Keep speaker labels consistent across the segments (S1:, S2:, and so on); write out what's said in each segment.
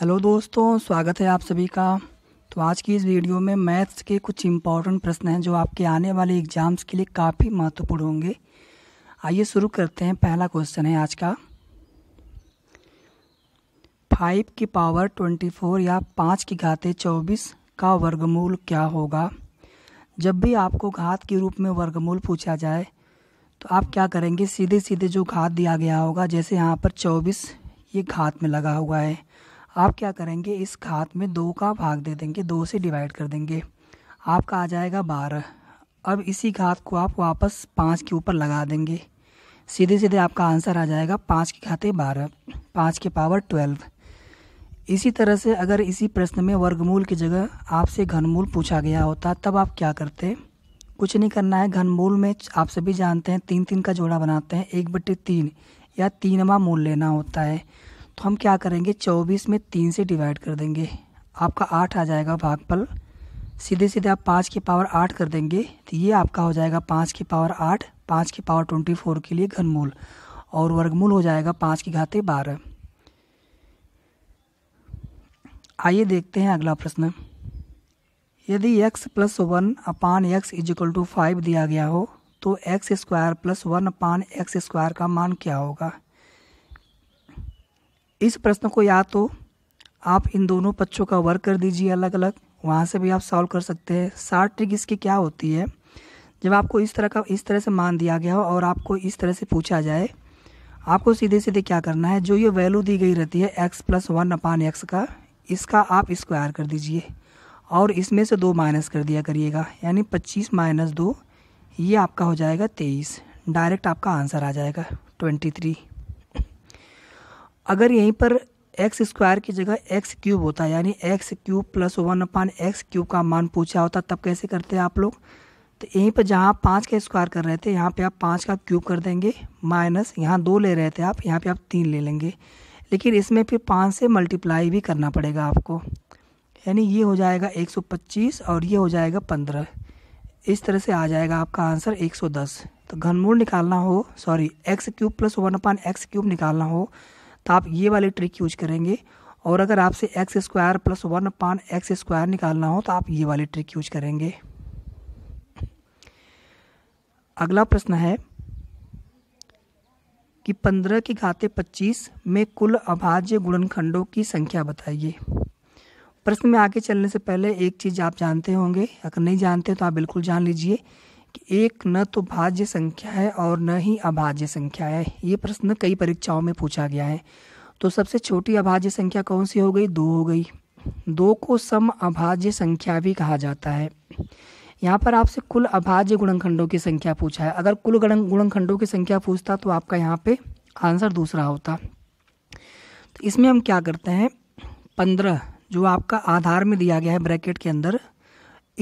S1: hello दोस्तों स्वागत है आप सभी का तो आज की इस वीडियो में मैथ्स के कुछ इम्पॉर्टेंट प्रश्न हैं जो आपके आने वाले एग्जाम्स के लिए काफ़ी महत्वपूर्ण होंगे आइए शुरू करते हैं पहला क्वेश्चन है आज का फाइव की पावर ट्वेंटी फोर या पाँच की घाते चौबीस का वर्गमूल क्या होगा जब भी आपको घात के रूप में वर्गमूल पूछा जाए तो आप क्या करेंगे सीधे सीधे जो घात दिया गया होगा जैसे यहाँ पर चौबीस ये घात में लगा हुआ है आप क्या करेंगे इस घात में दो का भाग दे देंगे दो से डिवाइड कर देंगे आपका आ जाएगा बारह अब इसी घात को आप वापस पाँच के ऊपर लगा देंगे सीधे सीधे आपका आंसर आ जाएगा पाँच की घाते बारह पाँच के पावर ट्वेल्व इसी तरह से अगर इसी प्रश्न में वर्गमूल की जगह आपसे घनमूल पूछा गया होता तब आप क्या करते कुछ नहीं करना है घनमूल में आप सभी जानते हैं तीन तीन का जोड़ा बनाते हैं एक बटे तीन या तीनवा मूल लेना होता है तो हम क्या करेंगे चौबीस में तीन से डिवाइड कर देंगे आपका आठ आ जाएगा भागफल सीधे सीधे आप पाँच की पावर आठ कर देंगे तो ये आपका हो जाएगा पाँच की पावर आठ पाँच की पावर ट्वेंटी फोर के लिए घनमूल और वर्गमूल हो जाएगा पाँच की घाते बारह आइए देखते हैं अगला प्रश्न यदि x plus one upon x equal to five दिया गया हो तो x square plus one upon x square का मान क्या होगा इस प्रश्न को या तो आप इन दोनों पक्षों का वर्क कर दीजिए अलग अलग वहाँ से भी आप सॉल्व कर सकते हैं शार्ट ट्रिक इसकी क्या होती है जब आपको इस तरह का इस तरह से मान दिया गया हो और आपको इस तरह से पूछा जाए आपको सीधे सीधे क्या करना है जो ये वैल्यू दी गई रहती है x plus one upon x का इसका आप स्क्वायर कर दीजिए और इसमें से दो माइनस कर दिया करिएगा यानी पच्चीस माइनस दो ये आपका हो जाएगा तेईस डायरेक्ट आपका आंसर आ जाएगा ट्वेंटी थ्री अगर यहीं पर एक्स स्क्वायर की जगह एक्स क्यूब होता है यानी x cube plus one upon x cube का मान पूछा होता तब कैसे करते हैं आप लोग तो यहीं पर जहाँ पाँच का स्क्वायर कर रहे थे यहाँ पे आप पाँच का क्यूब कर देंगे माइनस यहाँ दो ले रहे थे आप यहाँ पे आप तीन ले लेंगे लेकिन इसमें फिर पाँच से मल्टीप्लाई भी करना पड़ेगा आपको यानी ये हो जाएगा 125 और ये हो जाएगा 15 इस तरह से आ जाएगा आपका आंसर 110 तो घनमूल निकालना हो sorry x cube plus one upon x cube निकालना हो तो आप ये वाली ट्रिक यूज करेंगे और अगर आपसे x square plus one upon x square निकालना हो तो आप ये वाली ट्रिक यूज करेंगे अगला प्रश्न है कि पंद्रह की घाते पच्चीस में कुल अभाज्य गुणनखंडों की संख्या बताइए प्रश्न में आगे चलने से पहले एक चीज़ आप जानते होंगे अगर नहीं जानते तो आप बिल्कुल जान लीजिए कि एक न तो भाज्य संख्या है और न ही अभाज्य संख्या है ये प्रश्न कई परीक्षाओं में पूछा गया है तो सबसे छोटी अभाज्य संख्या कौन सी हो गई दो हो गई दो को सम अभाज्य संख्या भी कहा जाता है यहाँ पर आपसे कुल अभाज्य गुणनखंडों की संख्या पूछा है अगर कुल गुणनखंडों की संख्या पूछता तो आपका यहाँ पे आंसर दूसरा होता तो इसमें हम क्या करते हैं पंद्रह जो आपका आधार में दिया गया है ब्रैकेट के अंदर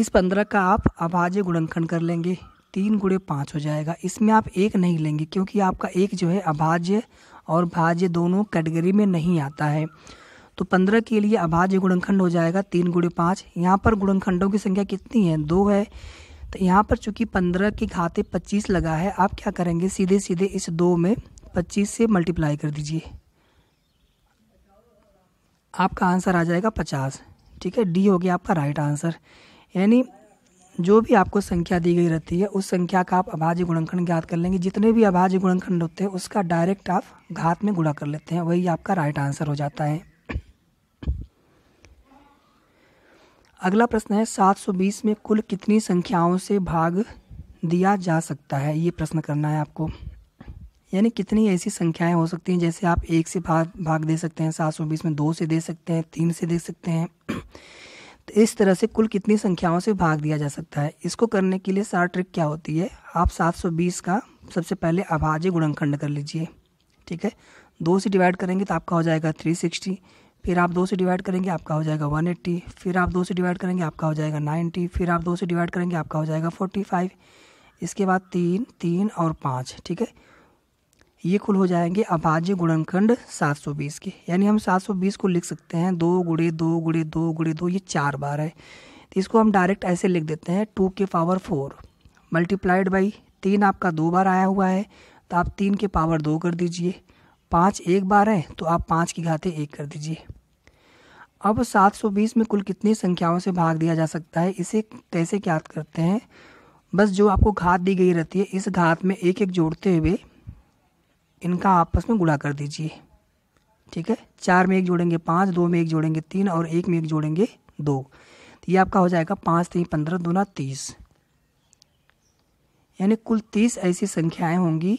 S1: इस पंद्रह का आप अभाज्य गुणनखंड कर लेंगे तीन गुड़े पाँच हो जाएगा इसमें आप एक नहीं लेंगे क्योंकि आपका एक जो है अभाज्य और भाज्य दोनों कैटेगरी में नहीं आता है तो पंद्रह के लिए अभाज्य गुणनखंड हो जाएगा तीन गुड़े पाँच यहाँ पर गुणनखंडों की संख्या कितनी है दो है तो यहाँ पर चूँकि पंद्रह की घाते पच्चीस लगा है आप क्या करेंगे सीधे सीधे इस दो में पच्चीस से मल्टीप्लाई कर दीजिए आपका आंसर आ जाएगा पचास ठीक है डी हो गया आपका राइट आंसर यानी जो भी आपको संख्या दी गई रहती है उस संख्या का आप अभाज्य गुणनखंड ज्ञात कर लेंगे जितने भी अभाज्य गुणनखंड होते हैं उसका डायरेक्ट आप घात में गुणा कर लेते हैं वही आपका राइट आंसर हो जाता है अगला प्रश्न है 720 में कुल कितनी संख्याओं से भाग दिया जा सकता है ये प्रश्न करना है आपको यानी कितनी ऐसी संख्याएं हो सकती हैं जैसे आप एक से भाग भाग दे सकते हैं 720 में दो से दे सकते हैं तीन से दे सकते हैं तो इस तरह से कुल कितनी संख्याओं से भाग दिया जा सकता है इसको करने के लिए सार ट्रिक क्या होती है आप 720 का सबसे पहले अभाज्य गुणनखंड कर लीजिए ठीक है दो से डिवाइड करेंगे तो आपका हो जाएगा 360 फिर आप दो से डिवाइड करेंगे आपका हो जाएगा 180 फिर आप दो से डिवाइड करेंगे आपका हो जाएगा 90 फिर आप दो से डिवाइड करेंगे आपका हो जाएगा 45 इसके बाद तीन तीन और पाँच ठीक है ये कुल हो जाएंगे अभाज्य गुणनखंड 720 के यानी हम 720 को लिख सकते हैं दो गुड़े दो गुड़े दो गुड़े दो ये चार बार है तो इसको हम डायरेक्ट ऐसे लिख देते हैं टू के पावर फोर मल्टीप्लाइड बाई तीन आपका दो बार आया हुआ है तो आप तीन के पावर दो कर दीजिए पाँच एक बार है तो आप पाँच की घाते एक कर दीजिए अब 720 में कुल कितनी संख्याओं से भाग दिया जा सकता है इसे कैसे ज्ञात करते हैं बस जो आपको घात दी गई रहती है इस घात में एक एक जोड़ते हुए इनका आपस में गुणा कर दीजिए ठीक है चार में एक जोड़ेंगे पाँच दो में एक जोड़ेंगे तीन और एक में एक जोड़ेंगे दो तो ये आपका हो जाएगा पाँच तीन पंद्रह ना तीस यानी कुल तीस ऐसी संख्याएं होंगी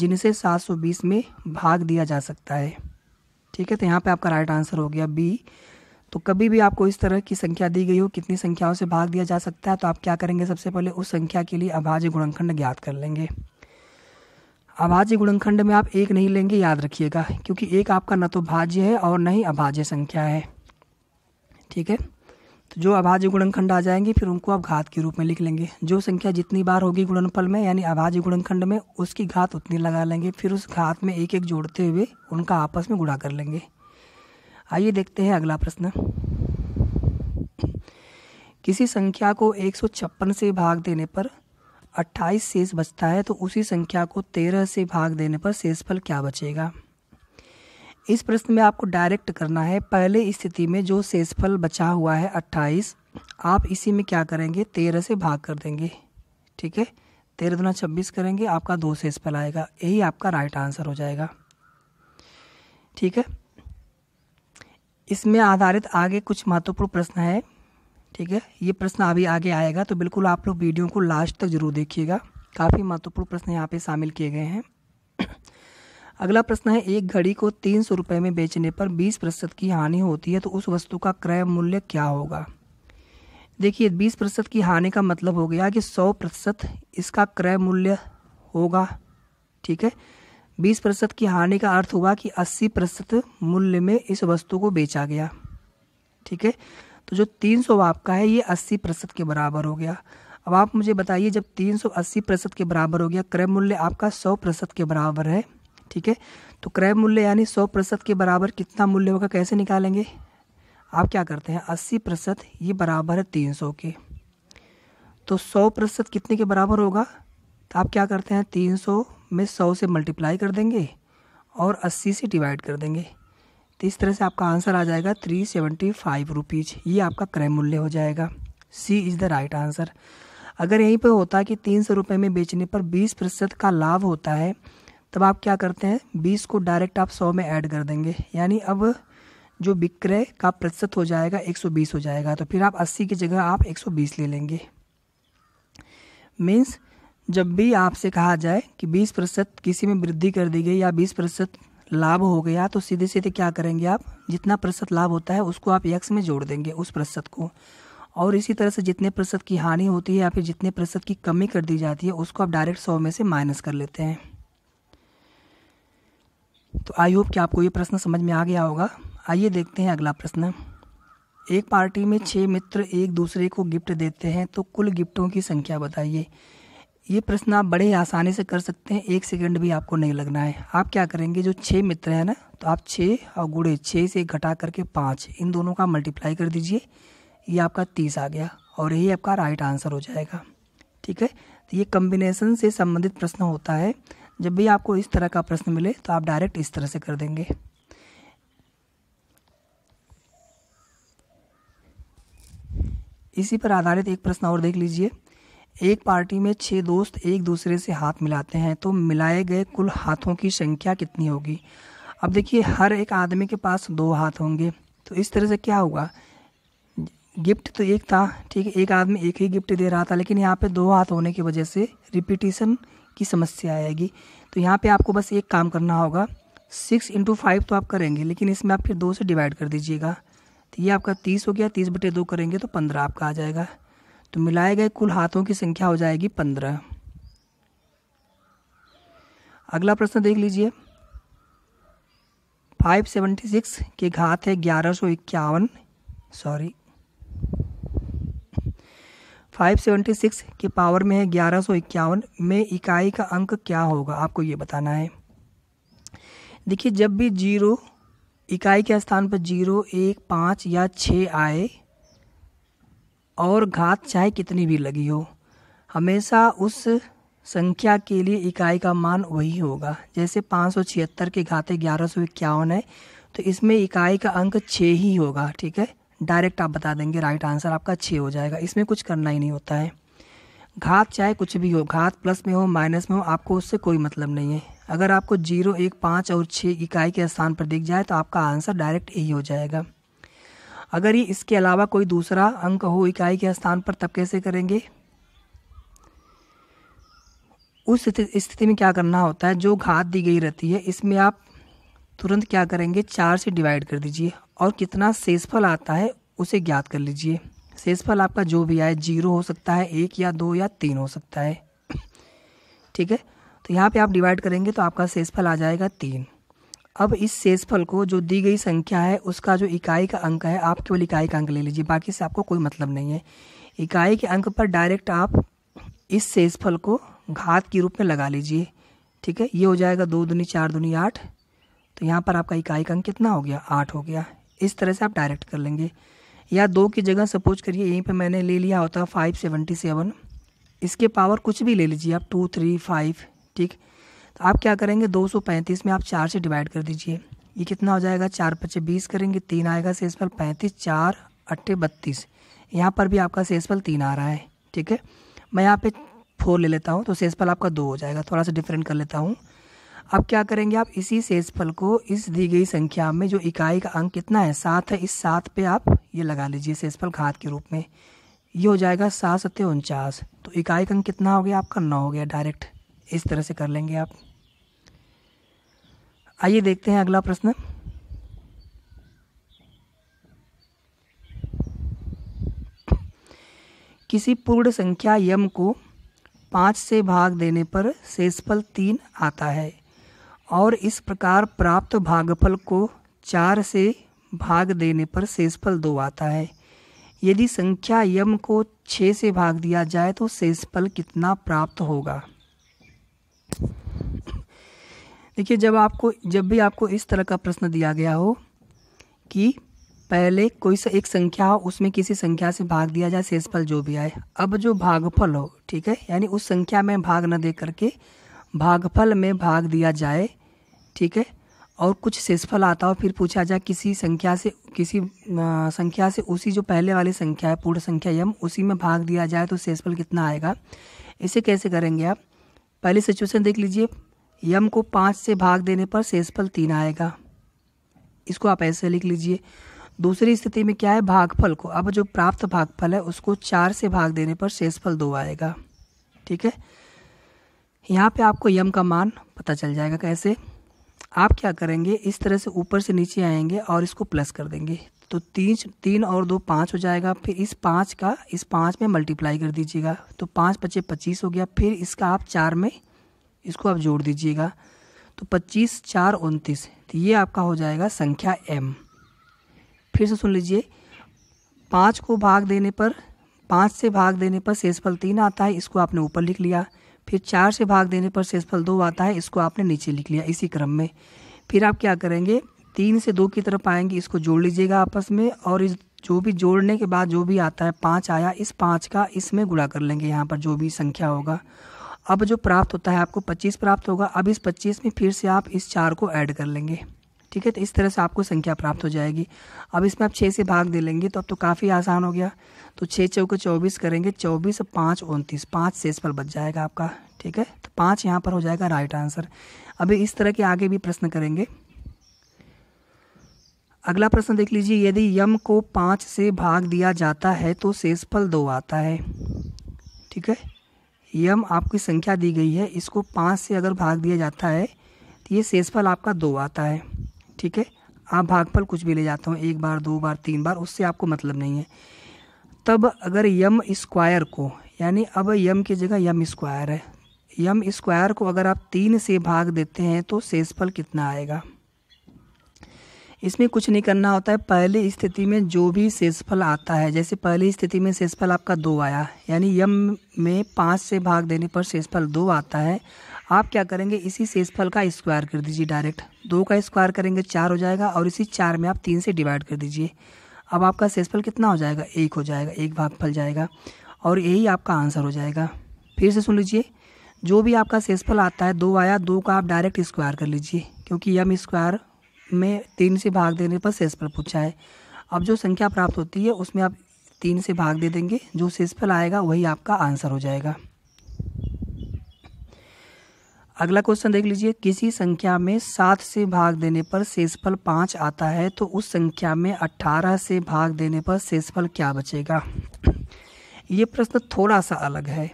S1: जिनसे सात सौ बीस में भाग दिया जा सकता है ठीक है तो यहाँ पे आपका राइट आंसर हो गया बी तो कभी भी आपको इस तरह की संख्या दी गई हो कितनी संख्याओं से भाग दिया जा सकता है तो आप क्या करेंगे सबसे पहले उस संख्या के लिए अभाज्य गुणनखंड ज्ञात कर लेंगे अभाज्य गुणनखंड में आप एक नहीं लेंगे याद रखिएगा क्योंकि एक आपका न तो भाज्य है और न ही अभाज्य संख्या है ठीक है तो जो अभाज्य गुणनखंड आ जाएंगे फिर उनको आप घात के रूप में लिख लेंगे जो संख्या जितनी बार होगी गुणनफल में यानी अभाज्य गुणनखंड में उसकी घात उतनी लगा लेंगे फिर उस घात में एक एक जोड़ते हुए उनका आपस में गुणा कर लेंगे आइए देखते हैं अगला प्रश्न किसी संख्या को एक से भाग देने पर 28 शेष बचता है तो उसी संख्या को 13 से भाग देने पर शेषफल क्या बचेगा इस प्रश्न में आपको डायरेक्ट करना है पहले स्थिति में जो शेषफल बचा हुआ है 28 आप इसी में क्या करेंगे 13 से भाग कर देंगे ठीक है तेरह दुना छब्बीस करेंगे आपका दो शेषफल आएगा यही आपका राइट आंसर हो जाएगा ठीक है इसमें आधारित आगे कुछ महत्वपूर्ण प्रश्न है ठीक है ये प्रश्न अभी आगे आएगा तो बिल्कुल आप लोग वीडियो को लास्ट तक जरूर देखिएगा काफ़ी महत्वपूर्ण प्रश्न यहाँ पे शामिल किए गए हैं अगला प्रश्न है एक घड़ी को तीन सौ रुपये में बेचने पर बीस प्रतिशत की हानि होती है तो उस वस्तु का क्रय मूल्य क्या होगा देखिए बीस प्रतिशत की हानि का मतलब हो गया कि सौ प्रतिशत इसका क्रय मूल्य होगा ठीक है बीस प्रतिशत की हानि का अर्थ हुआ कि अस्सी प्रतिशत मूल्य में इस वस्तु को बेचा गया ठीक है तो जो 300 आपका है ये 80 प्रतिशत के बराबर हो गया अब आप मुझे बताइए जब 380 प्रतिशत के बराबर हो गया क्रय मूल्य आपका 100 प्रतिशत के बराबर है ठीक है तो क्रय मूल्य यानी 100 प्रतिशत के बराबर कितना मूल्य होगा कैसे निकालेंगे आप क्या करते हैं अस्सी प्रतिशत ये बराबर है सौ के तो सौ प्रतिशत कितने के बराबर होगा तो आप क्या करते हैं सौ में सौ से मल्टीप्लाई कर देंगे और 80 से डिवाइड कर देंगे तो इस तरह से आपका आंसर आ जाएगा थ्री सेवेंटी फाइव रुपीज़ ये आपका क्रय मूल्य हो जाएगा C is the right answer अगर यहीं पर होता कि तीन सौ रुपये में बेचने पर बीस प्रतिशत का लाभ होता है तब आप क्या करते हैं बीस को डायरेक्ट आप सौ में ऐड कर देंगे यानी अब जो विक्रय का प्रतिशत हो जाएगा एक सौ बीस हो जाएगा तो फिर आप अस्सी की जगह आप एक सौ बीस ले लेंगे मीन्स जब भी आपसे कहा जाए कि 20 प्रतिशत किसी में वृद्धि कर दी गई या 20 प्रतिशत लाभ हो गया तो सीधे सीधे क्या करेंगे आप जितना प्रतिशत लाभ होता है उसको आप यक्ष में जोड़ देंगे उस प्रतिशत को और इसी तरह से जितने प्रतिशत की हानि होती है या फिर जितने प्रतिशत की कमी कर दी जाती है उसको आप डायरेक्ट सौ में से माइनस कर लेते हैं तो आई होप कि आपको ये प्रश्न समझ में आ गया होगा आइए देखते हैं अगला प्रश्न एक पार्टी में छः मित्र एक दूसरे को गिफ्ट देते हैं तो कुल गिफ्टों की संख्या बताइए ये प्रश्न आप बड़े आसानी से कर सकते हैं एक सेकंड भी आपको नहीं लगना है आप क्या करेंगे जो छः मित्र हैं ना तो आप छः और गुड़े छः से घटा करके पाँच इन दोनों का मल्टीप्लाई कर दीजिए ये आपका तीस आ गया और यही आपका राइट आंसर हो जाएगा ठीक है तो ये कम्बिनेसन से संबंधित प्रश्न होता है जब भी आपको इस तरह का प्रश्न मिले तो आप डायरेक्ट इस तरह से कर देंगे इसी पर आधारित एक प्रश्न और देख लीजिए एक पार्टी में छः दोस्त एक दूसरे से हाथ मिलाते हैं तो मिलाए गए कुल हाथों की संख्या कितनी होगी अब देखिए हर एक आदमी के पास दो हाथ होंगे तो इस तरह से क्या हुआ गिफ्ट तो एक था ठीक है एक आदमी एक ही गिफ्ट दे रहा था लेकिन यहाँ पे दो हाथ होने की वजह से रिपीटिशन की समस्या आएगी तो यहाँ पे आपको बस एक काम करना होगा सिक्स इंटू फाइव तो आप करेंगे लेकिन इसमें आप फिर दो से डिवाइड कर दीजिएगा तो ये आपका तीस हो गया तीस बटे दो करेंगे तो पंद्रह आपका आ जाएगा तो मिलाए गए कुल हाथों की संख्या हो जाएगी पंद्रह अगला प्रश्न देख लीजिए फाइव सेवेंटी सिक्स के घात है ग्यारह सौ इक्यावन सॉरी फाइव सेवेंटी सिक्स के पावर में है ग्यारह सौ इक्यावन में इकाई का अंक क्या होगा आपको ये बताना है देखिए जब भी जीरो इकाई के स्थान पर जीरो एक पाँच या छः आए और घात चाहे कितनी भी लगी हो हमेशा उस संख्या के लिए इकाई का मान वही होगा जैसे पाँच सौ छिहत्तर के घाते ग्यारह सौ इक्यावन है तो इसमें इकाई का अंक छः ही होगा ठीक है डायरेक्ट आप बता देंगे राइट आंसर आपका छः हो जाएगा इसमें कुछ करना ही नहीं होता है घात चाहे कुछ भी हो घात प्लस में हो माइनस में हो आपको उससे कोई मतलब नहीं है अगर आपको जीरो एक पाँच और छः इकाई के स्थान पर दिख जाए तो आपका आंसर डायरेक्ट यही हो जाएगा अगर ये इसके अलावा कोई दूसरा अंक हो इकाई के स्थान पर तब कैसे करेंगे उस स्थिति में क्या करना होता है जो घात दी गई रहती है इसमें आप तुरंत क्या करेंगे चार से डिवाइड कर दीजिए और कितना शेषफल आता है उसे ज्ञात कर लीजिए शेषफल आपका जो भी आए जीरो हो सकता है एक या दो या तीन हो सकता है ठीक है तो यहाँ पे आप डिवाइड करेंगे तो आपका शेषफल आ जाएगा तीन अब इस शेषफल को जो दी गई संख्या है उसका जो इकाई का अंक है आप केवल इकाई का अंक ले लीजिए बाकी से आपको कोई मतलब नहीं है इकाई के अंक पर डायरेक्ट आप इस शेषफल को घात के रूप में लगा लीजिए ठीक है ये हो जाएगा दो दुनी चार दुनी आठ तो यहाँ पर आपका इकाई का अंक कितना हो गया आठ हो गया इस तरह से आप डायरेक्ट कर लेंगे या दो की जगह सपोज करिए यहीं पर मैंने ले लिया होता फाइव सेवेंटी सेवन इसके पावर कुछ भी ले लीजिए आप टू थ्री फाइव ठीक तो आप क्या करेंगे दो में आप चार से डिवाइड कर दीजिए ये कितना हो जाएगा चार पच्चे बीस करेंगे तीन आएगा सेसफल पैंतीस चार अट्ठे बत्तीस यहाँ पर भी आपका सेसफल तीन आ रहा है ठीक है मैं यहाँ पे फोर ले लेता हूँ तो सेसफल आपका दो हो जाएगा थोड़ा सा डिफरेंट कर लेता हूँ अब क्या करेंगे आप इसी सेसफल को इस दी गई संख्या में जो इकाई का अंक कितना है सात है इस सात पे आप ये लगा लीजिए सेसफल घात के रूप में ये हो जाएगा सात सत्य उनचास तो इकाई का अंक कितना हो गया आपका नौ हो गया डायरेक्ट इस तरह से कर लेंगे आप आइए देखते हैं अगला प्रश्न किसी पूर्ण संख्या यम को पाँच से भाग देने पर शेषफल तीन आता है और इस प्रकार प्राप्त भागफल को चार से भाग देने पर शेषफल दो आता है यदि संख्या यम को छः से भाग दिया जाए तो शेषफल कितना प्राप्त होगा देखिए जब आपको जब भी आपको इस तरह का प्रश्न दिया गया हो कि पहले कोई सा एक संख्या हो उसमें किसी संख्या से भाग दिया जाए शेषफल जो भी आए अब जो भागफल हो ठीक है यानी उस संख्या में भाग न दे करके भागफल में भाग दिया जाए ठीक है और कुछ शेषफल आता हो फिर पूछा जाए किसी संख्या से किसी आ, संख्या से उसी जो पहले वाली संख्या है पूर्ण संख्या यम उसी में भाग दिया जाए तो शेषफल कितना आएगा इसे कैसे करेंगे आप पहली सिचुएशन देख लीजिए यम को पाँच से भाग देने पर शेषफल तीन आएगा इसको आप ऐसे लिख लीजिए दूसरी स्थिति में क्या है भागफल को अब जो प्राप्त भागफल है उसको चार से भाग देने पर शेषफल दो आएगा ठीक है यहाँ पे आपको यम का मान पता चल जाएगा कैसे आप क्या करेंगे इस तरह से ऊपर से नीचे आएंगे और इसको प्लस कर देंगे तो तीन तीन और दो पाँच हो जाएगा फिर इस पाँच का इस पाँच में मल्टीप्लाई कर दीजिएगा तो पाँच पच्चे पच्चीस हो गया फिर इसका आप चार में इसको आप जोड़ दीजिएगा तो पच्चीस चार उनतीस तो ये आपका हो जाएगा संख्या एम फिर से सुन लीजिए पाँच को भाग देने पर पाँच से भाग देने पर शेषफल तीन आता है इसको आपने ऊपर लिख लिया फिर चार से भाग देने पर शेषफल दो आता है इसको आपने नीचे लिख लिया इसी क्रम में फिर आप क्या करेंगे तीन से दो की तरफ आएंगे इसको जोड़ लीजिएगा आपस में और इस जो भी जोड़ने के बाद जो भी आता है पाँच आया इस पाँच का इसमें गुड़ा कर लेंगे यहाँ पर जो भी संख्या होगा अब जो प्राप्त होता है आपको पच्चीस प्राप्त होगा अब इस पच्चीस में फिर से आप इस चार को ऐड कर लेंगे ठीक है तो इस तरह से आपको संख्या प्राप्त हो जाएगी अब इसमें आप छः से भाग दे लेंगे तो अब तो काफ़ी आसान हो गया तो छः चौके चौबीस करेंगे चौबीस पाँच उनतीस पाँच शेष पर बच जाएगा आपका ठीक है तो पाँच यहाँ पर हो जाएगा राइट आंसर अभी इस तरह के आगे भी प्रश्न करेंगे अगला प्रश्न देख लीजिए यदि यम को पाँच से भाग दिया जाता है तो शेषफल दो आता है ठीक है यम आपकी संख्या दी गई है इसको पाँच से अगर भाग दिया जाता है तो ये शेषफल आपका दो आता है ठीक है आप भागफल कुछ भी ले जाते हो एक बार दो बार तीन बार उससे आपको मतलब नहीं है तब अगर यम स्क्वायर को यानी अब यम की जगह यम स्क्वायर है यम स्क्वायर को अगर आप तीन से भाग देते हैं तो शेषफल कितना आएगा इसमें कुछ नहीं करना होता है पहली स्थिति में जो भी शेषफल आता है जैसे पहली स्थिति में शेषफल आपका दो आया यानी यम में पाँच से भाग देने पर शेषफल दो आता है आप क्या करेंगे इसी शेषफल का स्क्वायर कर दीजिए डायरेक्ट दो का स्क्वायर करेंगे चार हो जाएगा और इसी चार में आप तीन से डिवाइड कर दीजिए अब आपका शेषफल कितना हो जाएगा एक हो जाएगा एक भाग फल जाएगा और यही आपका आंसर हो जाएगा फिर से सुन लीजिए जो भी आपका शेषफल आता है दो आया दो का आप डायरेक्ट स्क्वायर कर लीजिए क्योंकि यम स्क्वायर में तीन से भाग देने पर शेषफल पूछा है अब जो संख्या प्राप्त होती है उसमें आप तीन से भाग दे देंगे जो शेषफल आएगा वही आपका आंसर हो जाएगा अगला क्वेश्चन देख लीजिए किसी संख्या में सात से भाग देने पर शेषफल पाँच आता है तो उस संख्या में अट्ठारह से भाग देने पर शेषफल क्या बचेगा ये प्रश्न थोड़ा सा अलग है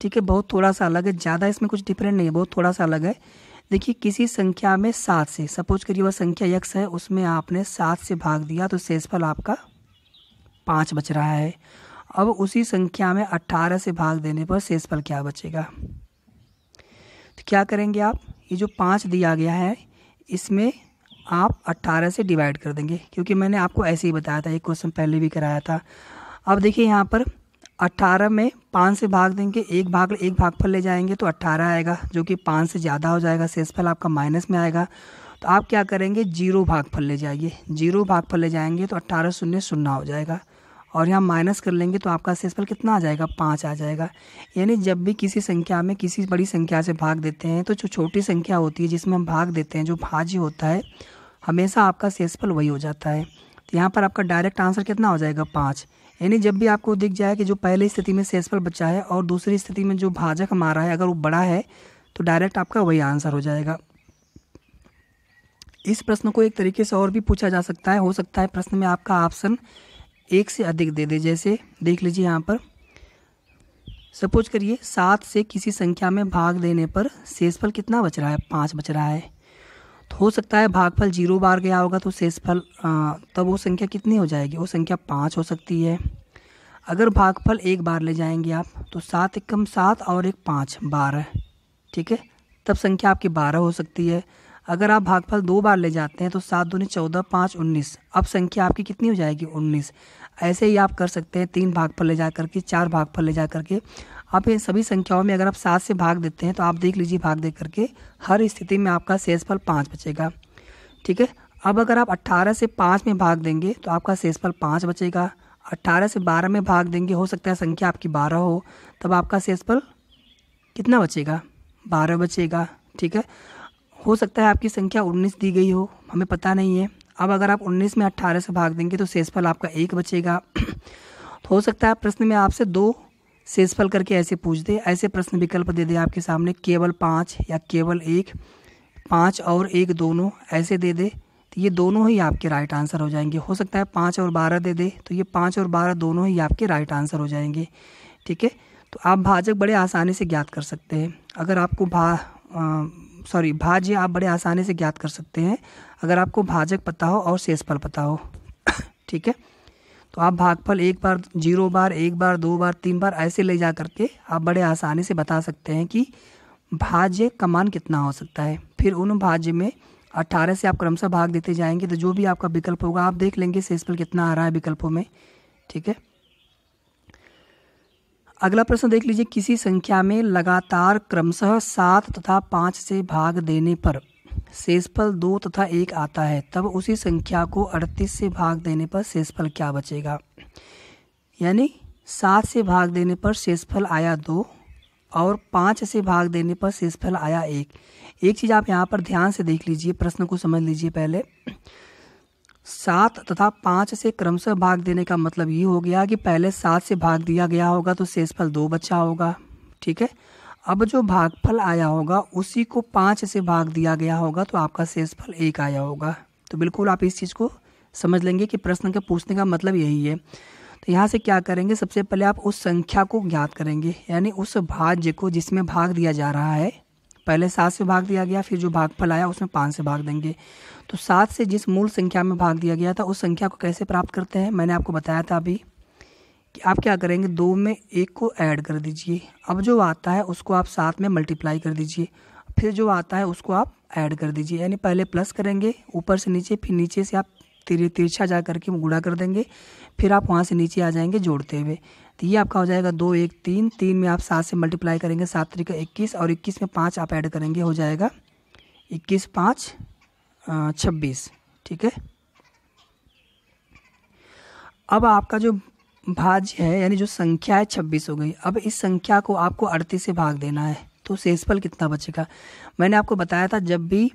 S1: ठीक है बहुत थोड़ा सा अलग है ज़्यादा इसमें कुछ डिफरेंट नहीं है बहुत थोड़ा सा अलग है देखिए किसी संख्या में सात से सपोज करिए वह संख्या यक्स है उसमें आपने सात से भाग दिया तो शेषफल आपका पाँच बच रहा है अब उसी संख्या में अट्ठारह से भाग देने पर शेषफल क्या बचेगा तो क्या करेंगे आप ये जो पाँच दिया गया है इसमें आप अट्ठारह से डिवाइड कर देंगे क्योंकि मैंने आपको ऐसे ही बताया था एक क्वेश्चन पहले भी कराया था अब देखिए यहाँ पर अट्ठारह में पाँच से भाग देंगे एक भाग एक भाग पर ले जाएंगे तो अट्ठारह आएगा जो कि पाँच से ज़्यादा हो जाएगा शेषफल आपका माइनस में आएगा तो आप क्या करेंगे जीरो भाग पर ले जाइए जीरो भाग पर ले जाएंगे तो अट्ठारह शून्य शून्य हो जाएगा और यहाँ माइनस कर लेंगे तो आपका शेषफल कितना आ जाएगा पाँच आ जाएगा यानी जब भी किसी संख्या में किसी बड़ी संख्या से भाग देते हैं तो जो छोटी संख्या होती है जिसमें हम भाग देते हैं जो भाज्य होता है हमेशा आपका शेषफल वही हो जाता है तो यहाँ पर आपका डायरेक्ट आंसर कितना हो जाएगा पाँच यानी जब भी आपको दिख जाए कि जो पहली स्थिति में शेषफल बचा है और दूसरी स्थिति में जो भाजक हमारा है अगर वो बड़ा है तो डायरेक्ट आपका वही आंसर हो जाएगा इस प्रश्न को एक तरीके से और भी पूछा जा सकता है हो सकता है प्रश्न में आपका ऑप्शन एक से अधिक दे दे जैसे देख लीजिए यहाँ पर सपोज करिए सात से किसी संख्या में भाग देने पर शेषफल कितना बच रहा है पाँच बच रहा है तो हो सकता है भागफल जीरो बार गया होगा तो शेषफल तब वो संख्या कितनी हो जाएगी वो संख्या पाँच हो सकती है अगर भागफल एक बार ले जाएंगे आप तो सात एक कम सात और एक पाँच बारह ठीक है तब संख्या आपकी बारह हो सकती है अगर आप भागफल दो बार ले जाते हैं तो सात दूनी चौदह पाँच उन्नीस अब संख्या आपकी कितनी हो जाएगी उन्नीस ऐसे ही आप कर सकते हैं तीन भागफल ले जा करके चार भागफल ले जा करके आप इन सभी संख्याओं में अगर आप सात से भाग देते हैं तो आप देख लीजिए भाग देख करके हर स्थिति में आपका शेषफल पाँच बचेगा ठीक है अब अगर आप अट्ठारह से पाँच में भाग देंगे तो आपका शेषफल पाँच बचेगा अट्ठारह से बारह में भाग देंगे हो सकता है संख्या आपकी बारह हो तब आपका शेषफल कितना बचेगा बारह बचेगा ठीक है हो सकता है आपकी संख्या उन्नीस दी गई हो हमें पता नहीं है अब अगर आप उन्नीस में अट्ठारह से भाग देंगे तो शेषफल आपका एक बचेगा तो हो सकता है प्रश्न में आपसे दो शेषफल करके ऐसे पूछ दे ऐसे प्रश्न विकल्प दे दे आपके सामने केवल पाँच या केवल एक पाँच और एक दोनों ऐसे दे दे तो ये दोनों ही आपके राइट आंसर हो जाएंगे हो सकता है पाँच और बारह दे दे तो ये पाँच और बारह दोनों ही आपके राइट आंसर हो जाएंगे ठीक है तो आप भाजक बड़े आसानी से ज्ञात कर सकते हैं अगर आपको भा सॉरी भाज्य आप बड़े आसानी से ज्ञात कर सकते हैं अगर आपको भाजक पता हो और शेषफल पता हो ठीक है तो आप भागफल एक बार जीरो बार एक बार दो बार तीन बार ऐसे ले जा करके आप बड़े आसानी से बता सकते हैं कि भाज्य का मान कितना हो सकता है फिर उन भाज्य में अट्ठारह से आप क्रमशः भाग देते जाएंगे तो जो भी आपका विकल्प होगा आप देख लेंगे शेषफल कितना आ रहा है विकल्पों में ठीक है अगला प्रश्न देख लीजिए किसी संख्या में लगातार क्रमशः सात तथा पाँच से भाग देने पर शेषफल दो तथा एक आता है तब उसी संख्या को अड़तीस से भाग देने पर शेषफल क्या बचेगा यानी सात से भाग देने पर शेषफल आया दो और पाँच से भाग देने पर शेषफल आया एक एक चीज़ आप यहाँ पर ध्यान से देख लीजिए प्रश्न को समझ लीजिए पहले सात तथा पाँच से क्रमशः भाग देने का मतलब ये हो गया कि पहले सात से भाग दिया गया होगा तो शेषफल दो बचा होगा ठीक है अब जो भागफल आया होगा उसी को पाँच से भाग दिया गया होगा तो आपका शेषफल एक आया होगा तो बिल्कुल आप इस चीज़ को समझ लेंगे कि प्रश्न के पूछने का मतलब यही है तो यहाँ से क्या करेंगे सबसे पहले आप उस संख्या को ज्ञात करेंगे यानी उस भाज्य को जिसमें भाग दिया जा रहा है पहले सात से भाग दिया गया फिर जो भागफल आया उसमें पाँच से भाग देंगे तो सात से जिस मूल संख्या में भाग दिया गया था उस संख्या को कैसे प्राप्त करते हैं मैंने आपको बताया था अभी कि आप क्या करेंगे दो में एक को ऐड कर दीजिए अब जो आता है उसको आप सात में मल्टीप्लाई कर दीजिए फिर जो आता है उसको आप ऐड कर दीजिए यानी पहले प्लस करेंगे ऊपर से नीचे फिर नीचे से आप तिर तिरछा जा करके गुड़ा कर देंगे फिर आप वहाँ से नीचे आ जाएंगे जोड़ते हुए तो ये आपका हो जाएगा दो एक तीन तीन में आप सात से मल्टीप्लाई करेंगे सात तरीका इक्कीस और इक्कीस में पाँच आप ऐड करेंगे हो जाएगा इक्कीस पाँच छब्बीस ठीक है अब आपका जो भाज्य है यानी जो संख्या है छब्बीस हो गई अब इस संख्या को आपको अड़तीस से भाग देना है तो शेषफल कितना बचेगा मैंने आपको बताया था जब भी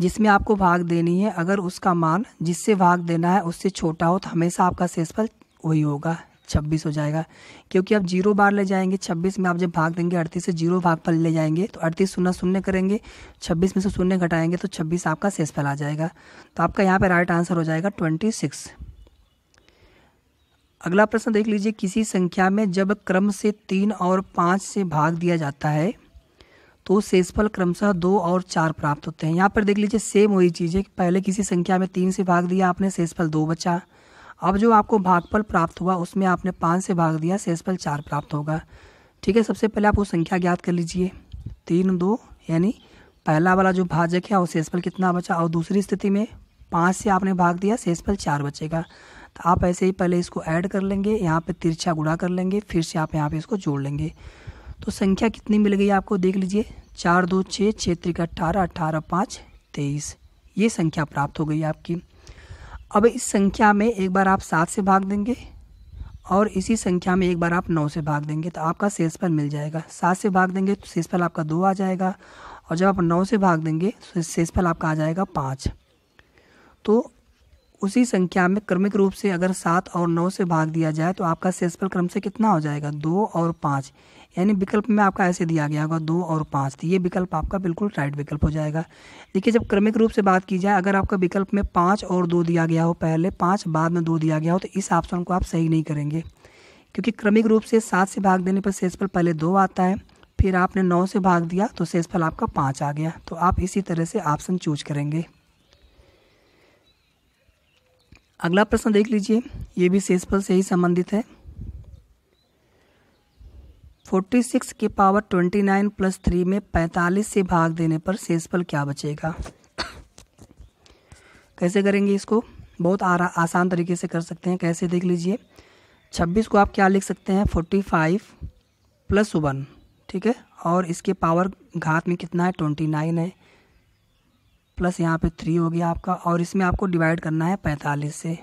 S1: जिसमें आपको भाग देनी है अगर उसका मान जिससे भाग देना है उससे छोटा हो तो हमेशा आपका शेषफल वही होगा छब्बीस हो जाएगा क्योंकि आप जीरो बार ले जाएंगे छब्बीस में आप जब भाग देंगे अड़तीस से जीरो भाग पर ले जाएंगे तो अड़तीस शून्य शून्य करेंगे छब्बीस में से शून्य घटाएंगे तो छब्बीस आपका शेष आ जाएगा तो आपका यहाँ पर राइट आंसर हो जाएगा ट्वेंटी सिक्स अगला प्रश्न देख लीजिए किसी संख्या में जब क्रम से तीन और पाँच से भाग दिया जाता है तो शेषफल क्रमशः दो और चार प्राप्त होते हैं यहाँ पर देख लीजिए सेम वही चीज़ है कि पहले किसी संख्या में तीन से भाग दिया आपने शेषफल दो बचा अब जो आपको भागफल प्राप्त हुआ उसमें आपने पाँच से भाग दिया शेषफल चार प्राप्त होगा ठीक है सबसे पहले आप वो संख्या ज्ञात कर लीजिए तीन दो यानी पहला वाला जो भाजक है और शेषफल कितना बचा और दूसरी स्थिति में पाँच से आपने भाग दिया शेषफल चार बचेगा तो आप ऐसे ही पहले इसको ऐड कर लेंगे यहाँ पे तिरछा गुड़ा कर लेंगे फिर से आप यहाँ पे इसको जोड़ लेंगे तो संख्या कितनी मिल गई आपको देख लीजिए चार दो छः छः त्रिक अट्ठारह अट्ठारह पाँच तेईस ये संख्या प्राप्त हो गई आपकी अब इस संख्या में एक बार आप सात से भाग देंगे और इसी संख्या में एक बार आप नौ से भाग देंगे तो आपका शेषफल मिल जाएगा सात से भाग देंगे तो शेषफल आपका दो आ जाएगा और जब आप नौ से भाग देंगे तो शेषफल आपका आ जाएगा पाँच तो उसी संख्या में क्रमिक रूप से अगर सात और नौ से भाग दिया जाए तो आपका शेषफल क्रम से कितना हो जाएगा दो और पाँच यानी विकल्प में आपका ऐसे दिया गया होगा दो और पाँच तो ये विकल्प आपका बिल्कुल राइट विकल्प हो जाएगा देखिए जब क्रमिक रूप से बात की जाए अगर आपका विकल्प में पाँच और दो दिया गया हो पहले पाँच बाद में दो दिया गया हो तो इस ऑप्शन को आप सही नहीं करेंगे क्योंकि क्रमिक रूप से सात से भाग देने पर शेषफल पहले दो आता है फिर आपने नौ से भाग दिया तो शेषफल आपका पाँच आ गया तो आप इसी तरह से ऑप्शन चूज करेंगे अगला प्रश्न देख लीजिए ये भी शेषफल से ही संबंधित है फोर्टी सिक्स के power twenty nine plus three में पैंतालीस से भाग देने पर शेषफल क्या बचेगा कैसे करेंगे इसको बहुत आरा आसान तरीके से कर सकते हैं कैसे देख लीजिए छब्बीस को आप क्या लिख सकते हैं फोर्टी फाइव प्लस वन ठीक है और इसके पावर घात में कितना है ट्वेंटी नाइन है प्लस यहाँ पे थ्री हो गया आपका और इसमें आपको डिवाइड करना है पैंतालीस से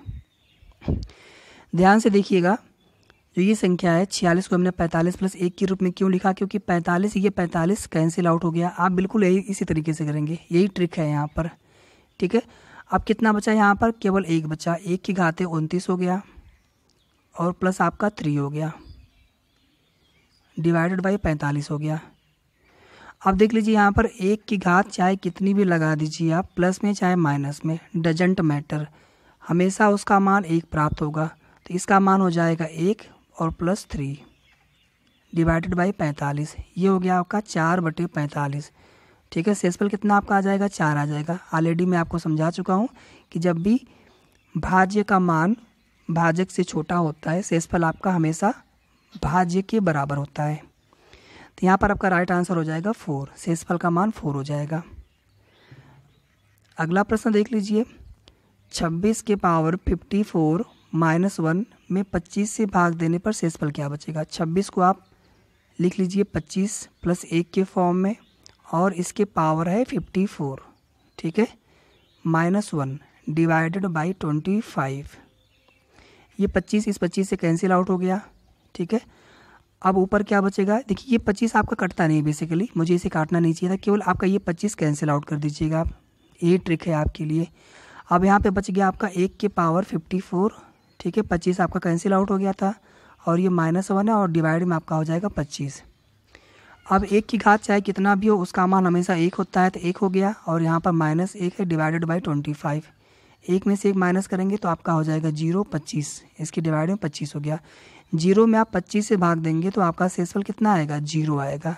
S1: ध्यान से देखिएगा जो तो ये संख्या है छियालीस को हमने पैंतालीस प्लस एक के रूप में क्यों लिखा क्योंकि पैंतालीस ये पैंतालीस कैंसिल आउट हो गया आप बिल्कुल यही इसी तरीके से करेंगे यही ट्रिक है यहाँ पर ठीक है अब कितना बचा यहाँ पर केवल एक बचा एक की घाते उनतीस हो गया और प्लस आपका थ्री हो गया डिवाइडेड बाई पैंतालीस हो गया अब देख लीजिए यहाँ पर एक की घात चाहे कितनी भी लगा दीजिए आप प्लस में चाहे माइनस में डजेंट मैटर हमेशा उसका मान एक प्राप्त होगा तो इसका मान हो जाएगा एक और प्लस थ्री डिवाइडेड बाई पैंतालीस ये हो गया आपका चार बटे पैंतालीस ठीक है सेसफल कितना आपका आ जाएगा चार आ जाएगा ऑलरेडी मैं आपको समझा चुका हूँ कि जब भी भाज्य का मान भाजक से छोटा होता है सेसफल आपका हमेशा भाज्य के बराबर होता है तो यहाँ पर आपका राइट आंसर हो जाएगा फोर सेसफल का मान फोर हो जाएगा अगला प्रश्न देख लीजिए छब्बीस के power fifty four minus one में 25 से भाग देने पर शेषफल क्या बचेगा 26 को आप लिख लीजिए 25 प्लस एक के फॉर्म में और इसके पावर है 54 ठीक है minus one divided by twenty five ये पच्चीस इस पच्चीस से कैंसिल आउट हो गया ठीक है अब ऊपर क्या बचेगा देखिए ये पच्चीस आपका कटता नहीं है बेसिकली मुझे इसे काटना नहीं चाहिए था केवल आपका ये पच्चीस कैंसिल आउट कर दीजिएगा आप ये ट्रिक है आपके लिए अब यहाँ पे बच गया आपका एक के पावर फिफ्टी फोर ठीक है पच्चीस आपका कैंसिल आउट हो गया था और ये माइनस वन है और डिवाइड में आपका हो जाएगा पच्चीस अब एक की घात चाहे कितना भी हो उसका मान हमेशा एक होता है तो एक हो गया और यहाँ पर माइनस एक है डिवाइडेड बाई ट्वेंटी फाइव एक में से एक माइनस करेंगे तो आपका हो जाएगा जीरो पच्चीस इसकी डिवाइड में पच्चीस हो गया जीरो में आप पच्चीस से भाग देंगे तो आपका सेसफल कितना आएगा जीरो आएगा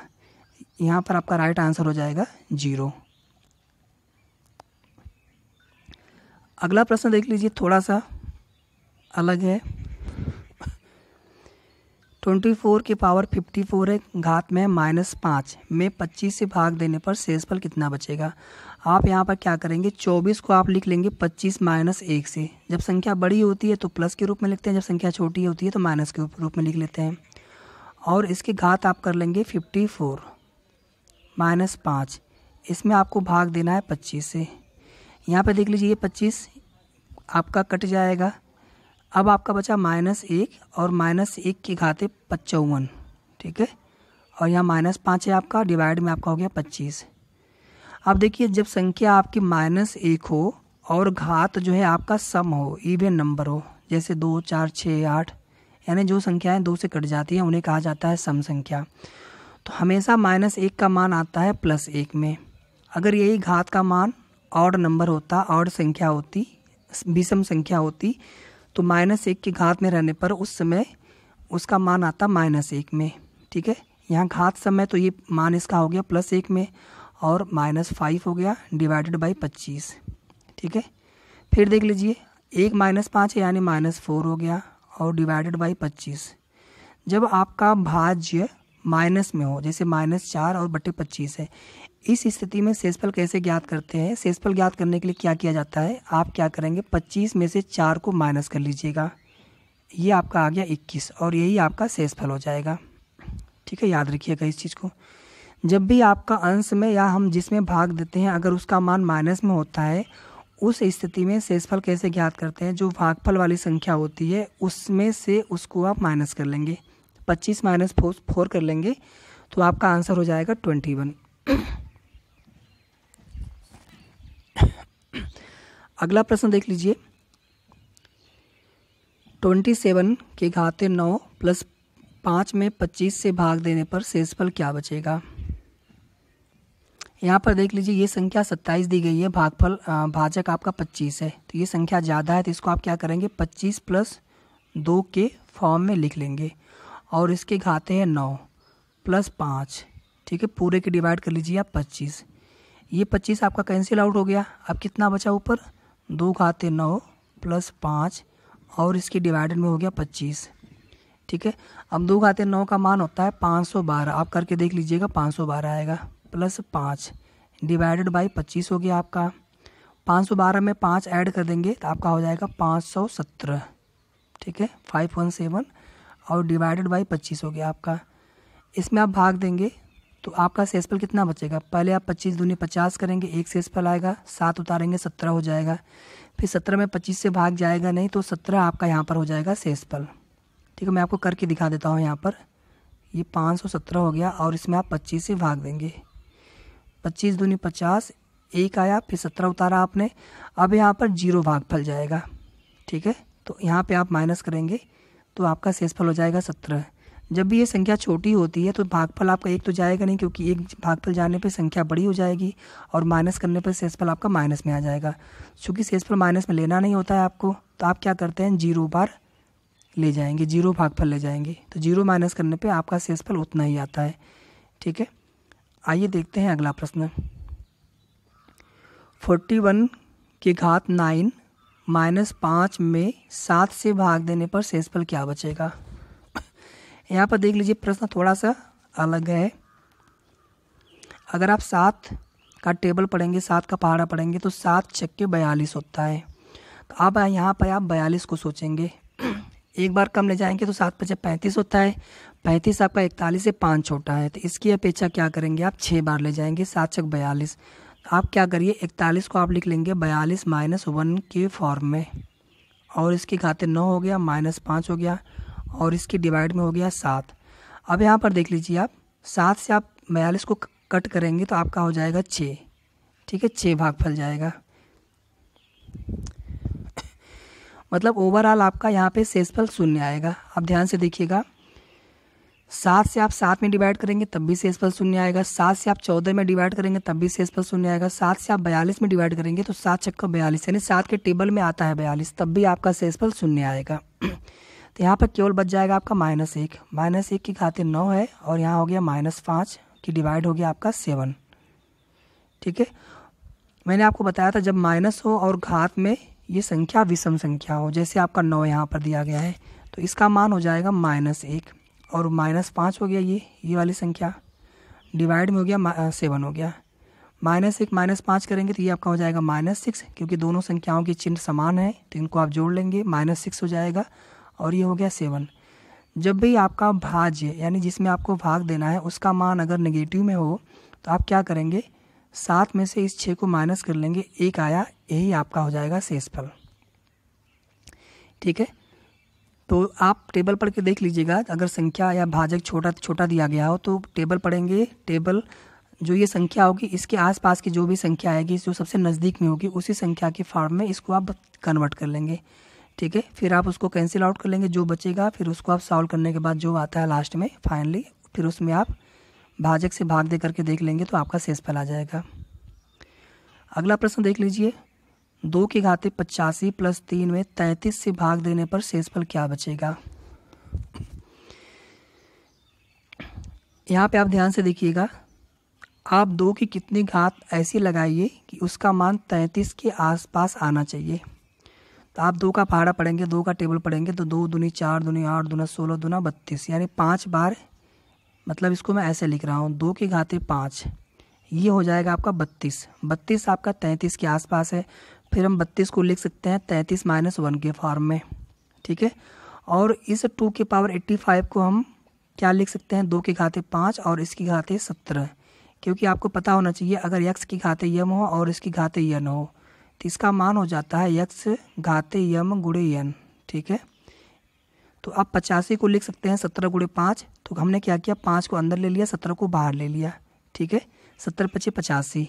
S1: यहाँ पर आपका राइट आंसर हो जाएगा जीरो अगला प्रश्न देख लीजिए थोड़ा सा अलग है ट्वेंटी फोर की पावर फिफ्टी फोर है घात में माइनस पाँच में पच्चीस से भाग देने पर शेषफल कितना बचेगा आप यहाँ पर क्या करेंगे चौबीस को आप लिख लेंगे पच्चीस माइनस एक से जब संख्या बड़ी होती है तो प्लस के रूप में लिखते हैं जब संख्या छोटी होती है तो माइनस के रूप में लिख लेते हैं और इसके घात आप कर लेंगे फिफ्टी फोर माइनस पाँच इसमें आपको भाग देना है पच्चीस से यहाँ पर देख लीजिए पच्चीस आपका कट जाएगा अब आपका बचा माइनस एक और माइनस एक की घाते पचवन ठीक है और यहाँ माइनस पाँच है आपका डिवाइड में आपका हो गया पच्चीस अब देखिए जब संख्या आपकी माइनस एक हो और घात जो है आपका सम हो इवेन नंबर हो जैसे दो चार छः आठ यानी जो संख्याएं दो से कट जाती हैं उन्हें कहा जाता है सम संख्या तो हमेशा माइनस एक का मान आता है प्लस एक में अगर यही घात का मान और नंबर होता ऑड संख्या होती विषम संख्या होती तो माइनस एक के घात में रहने पर उस समय उसका मान आता माइनस एक में ठीक है यहाँ घात समय तो ये मान इसका हो गया प्लस एक में और माइनस फाइव हो गया डिवाइडेड बाई पच्चीस ठीक है फिर देख लीजिए एक माइनस पाँच है यानी माइनस फोर हो गया और डिवाइडेड बाई पच्चीस जब आपका भाज्य माइनस में हो जैसे माइनस चार और बटे पच्चीस है इस स्थिति में सेसफल कैसे ज्ञात करते हैं सेसफल ज्ञात करने के लिए क्या किया जाता है आप क्या करेंगे 25 में से चार को माइनस कर लीजिएगा ये आपका आ गया 21 और यही आपका सेसफल हो जाएगा ठीक है याद रखिएगा इस चीज़ को जब भी आपका अंश में या हम जिसमें भाग देते हैं अगर उसका मान माइनस में होता है उस स्थिति में शेषफल कैसे ज्ञात करते हैं जो भागफल वाली संख्या होती है उसमें से उसको आप माइनस कर लेंगे पच्चीस माइनस फोर फोर कर लेंगे तो आपका आंसर हो जाएगा ट्वेंटी वन अगला प्रश्न देख लीजिए ट्वेंटी सेवन के घाते नौ प्लस पाँच में पच्चीस से भाग देने पर शेषफल क्या बचेगा यहाँ पर देख लीजिए ये संख्या सत्ताईस दी गई है भागफल भाजक आपका पच्चीस है तो ये संख्या ज़्यादा है तो इसको आप क्या करेंगे पच्चीस प्लस दो के फॉर्म में लिख लेंगे और इसके घाते हैं नौ प्लस पाँच ठीक है पूरे के डिवाइड कर लीजिए आप पच्चीस ये पच्चीस आपका कैंसिल आउट हो गया अब कितना बचा ऊपर दो खाते नौ प्लस पाँच और इसकी डिवाइडेड में हो गया पच्चीस ठीक है अब दो खाते नौ का मान होता है पाँच सौ बारह आप करके देख लीजिएगा पाँच सौ बारह आएगा प्लस पाँच डिवाइडेड बाई पच्चीस हो गया आपका पाँच सौ बारह में पाँच ऐड कर देंगे तो आपका हो जाएगा पाँच सौ सत्रह ठीक है फाइव वन सेवन और डिवाइडेड बाई पच्चीस हो गया आपका इसमें आप भाग देंगे तो आपका सेसफल कितना बचेगा पहले आप पच्चीस दूनी पचास करेंगे एक सेसफल आएगा सात उतारेंगे सत्रह हो जाएगा फिर सत्रह में पच्चीस से भाग जाएगा नहीं तो सत्रह आपका यहाँ पर हो जाएगा सेसफल ठीक है मैं आपको करके दिखा देता हूँ यहाँ पर ये पाँच सौ सत्रह हो गया और इसमें आप पच्चीस से भाग देंगे पच्चीस दूनी पचास एक आया फिर सत्रह उतारा आपने अब यहाँ पर जीरो भाग फल जाएगा ठीक है तो यहाँ पे आप माइनस करेंगे तो आपका सेसफल हो जाएगा सत्रह जब भी ये संख्या छोटी होती है तो भागफल आपका एक तो जाएगा नहीं क्योंकि एक भागफल जाने पर संख्या बड़ी हो जाएगी और माइनस करने पर शेषफल आपका माइनस में आ जाएगा चूँकि शेषफल माइनस में लेना नहीं होता है आपको तो आप क्या करते हैं जीरो बार ले जाएंगे जीरो भागफल ले जाएंगे तो जीरो माइनस करने पर आपका शेषफल उतना ही आता है ठीक है आइए देखते हैं अगला प्रश्न फोर्टी वन के घात नाइन माइनस पाँच में सात से भाग देने पर शेषफल क्या बचेगा यहाँ पर देख लीजिए प्रश्न थोड़ा सा अलग है अगर आप सात का टेबल पढ़ेंगे सात का पहाड़ा पढ़ेंगे तो सात छक्के बयालीस होता है तो आप यहाँ पर आप बयालीस को सोचेंगे एक बार कम ले जाएंगे तो सात पचास पैंतीस होता है पैंतीस आपका इकतालीस से पाँच छोटा है तो इसकी अपेक्षा क्या करेंगे आप छः बार ले जाएंगे सात छक बयालीस तो आप क्या करिए इकतालीस को आप लिख लेंगे बयालीस माइनस वन के फॉर्म में और इसके खाते नौ हो गया माइनस पाँच हो गया और इसके डिवाइड में हो गया सात अब यहाँ पर देख लीजिए आप सात से आप बयालीस को कट करेंगे तो आपका हो जाएगा छः ठीक है छः भाग फल जाएगा मतलब ओवरऑल आपका यहाँ पे शेषफल शून्य आएगा आप ध्यान से देखिएगा सात से आप सात में डिवाइड करेंगे तब भी शेषफल शून्य आएगा सात से आप चौदह में डिवाइड करेंगे तब भी शेषफल शून्य आएगा सात से आप बयालीस में डिवाइड करेंगे तो सात चक्कर बयालीस यानी सात के टेबल में आता है बयालीस तब भी आपका शेषफल शून्य आएगा तो यहाँ पर केवल बच जाएगा आपका माइनस एक माइनस एक की खातिर नौ है और यहाँ हो गया माइनस पाँच की डिवाइड हो गया आपका सेवन ठीक है मैंने आपको बताया था जब माइनस हो और घात में ये संख्या विषम संख्या हो जैसे आपका नौ यहाँ पर दिया गया है तो इसका मान हो जाएगा माइनस एक और माइनस पाँच हो गया ये ये वाली संख्या डिवाइड में हो गया सेवन हो गया माइनस एक माइनस पाँच करेंगे तो ये आपका हो जाएगा माइनस सिक्स क्योंकि दोनों संख्याओं के चिन्ह समान हैं तो इनको आप जोड़ लेंगे माइनस सिक्स हो जाएगा और ये हो गया सेवन जब भी आपका भाज्य यानी जिसमें आपको भाग देना है उसका मान अगर नेगेटिव में हो तो आप क्या करेंगे सात में से इस छः को माइनस कर लेंगे एक आया यही आपका हो जाएगा शेषफल ठीक है तो आप टेबल पढ़ के देख लीजिएगा अगर संख्या या भाजक छोटा छोटा दिया गया हो तो टेबल पढ़ेंगे टेबल जो ये संख्या होगी इसके आसपास की जो भी संख्या आएगी जो सबसे नज़दीक में होगी उसी संख्या के फॉर्म में इसको आप कन्वर्ट कर लेंगे ठीक है फिर आप उसको कैंसिल आउट कर लेंगे जो बचेगा फिर उसको आप सॉल्व करने के बाद जो आता है लास्ट में फाइनली फिर उसमें आप भाजक से भाग दे करके देख लेंगे तो आपका शेषफल आ जाएगा अगला प्रश्न देख लीजिए दो के घाते पचासी प्लस तीन में तैंतीस से भाग देने पर शेषफल क्या बचेगा यहाँ पे आप ध्यान से देखिएगा आप दो की कितनी घात ऐसी लगाइए कि उसका मान तैंतीस के आसपास आना चाहिए तो आप दो का पहाड़ा पढ़ेंगे दो का टेबल पढ़ेंगे तो दो दूनी चार दुनी आठ दुना सोलह दूना बत्तीस यानी पाँच बार मतलब इसको मैं ऐसे लिख रहा हूँ दो के घाते पाँच ये हो जाएगा आपका बत्तीस बत्तीस आपका तैंतीस के आसपास है फिर हम बत्तीस को लिख सकते हैं तैंतीस माइनस वन के फॉर्म में ठीक है और इस टू के पावर एट्टी फाइव को हम क्या लिख सकते हैं दो के घाते पाँच और इसकी घाते सत्रह क्योंकि आपको पता होना चाहिए अगर यक्स की घाते यम हो और इसकी घाते यन हो तो इसका मान हो जाता है यक्ष घाते यम गुड़े यन ठीक है तो आप पचासी को लिख सकते हैं सत्रह गुड़े पाँच तो हमने क्या किया पाँच को अंदर ले लिया सत्रह को बाहर ले लिया ठीक है सत्तर पच्चीस पचासी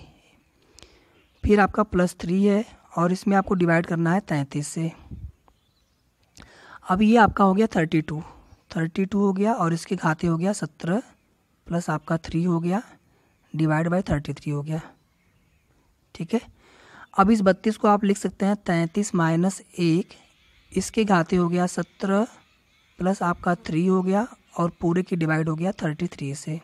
S1: फिर आपका प्लस थ्री है और इसमें आपको डिवाइड करना है तैंतीस से अब ये आपका हो गया थर्टी टू थर्टी टू हो गया और इसके घाते हो गया सत्रह प्लस आपका थ्री हो गया डिवाइड बाई थर्टी थ्री हो गया ठीक है अब इस बत्तीस को आप लिख सकते हैं तैंतीस माइनस एक इसके घाते हो गया सत्रह प्लस आपका थ्री हो गया और पूरे की डिवाइड हो गया थर्टी थ्री से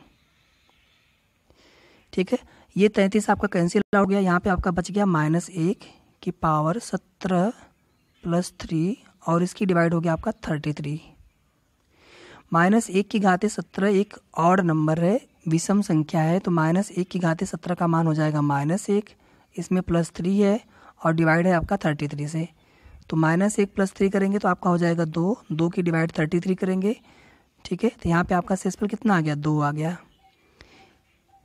S1: ठीक है ये तैंतीस आपका कैंसिल हो गया यहाँ पे आपका बच गया माइनस एक की पावर सत्रह प्लस थ्री और इसकी डिवाइड हो गया आपका थर्टी थ्री माइनस एक की घाते सत्रह एक और नंबर है विषम संख्या है तो माइनस एक की घाते सत्रह का मान हो जाएगा माइनस एक इसमें प्लस थ्री है और डिवाइड है आपका थर्टी थ्री से तो माइनस एक प्लस थ्री करेंगे तो आपका हो जाएगा दो दो की डिवाइड थर्टी थ्री करेंगे ठीक है तो यहाँ पे आपका सेसपल कितना आ गया दो आ गया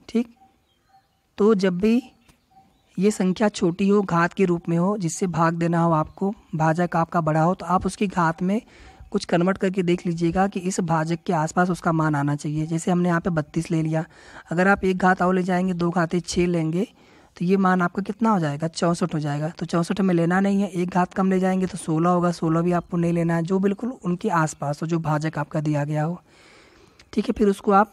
S1: ठीक तो जब भी ये संख्या छोटी हो घात के रूप में हो जिससे भाग देना हो आपको भाजक आपका बड़ा हो तो आप उसकी घात में कुछ कन्वर्ट करके देख लीजिएगा कि इस भाजक के आसपास उसका मान आना चाहिए जैसे हमने यहाँ पे बत्तीस ले लिया अगर आप एक घात और ले जाएंगे दो घाते छः लेंगे तो ये मान आपका कितना हो जाएगा चौंसठ हो जाएगा तो चौंसठ में लेना नहीं है एक घात कम ले जाएंगे तो सोलह होगा सोलह भी आपको नहीं लेना है जो बिल्कुल उनके आसपास हो जो भाजक आपका दिया गया हो ठीक है फिर उसको आप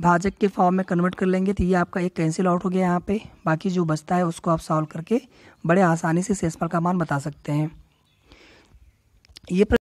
S1: भाजक के फॉर्म में कन्वर्ट कर लेंगे तो ये आपका एक कैंसिल आउट हो गया यहाँ पे बाकी जो बचता है उसको आप सॉल्व करके बड़े आसानी से शेषफल का मान बता सकते हैं ये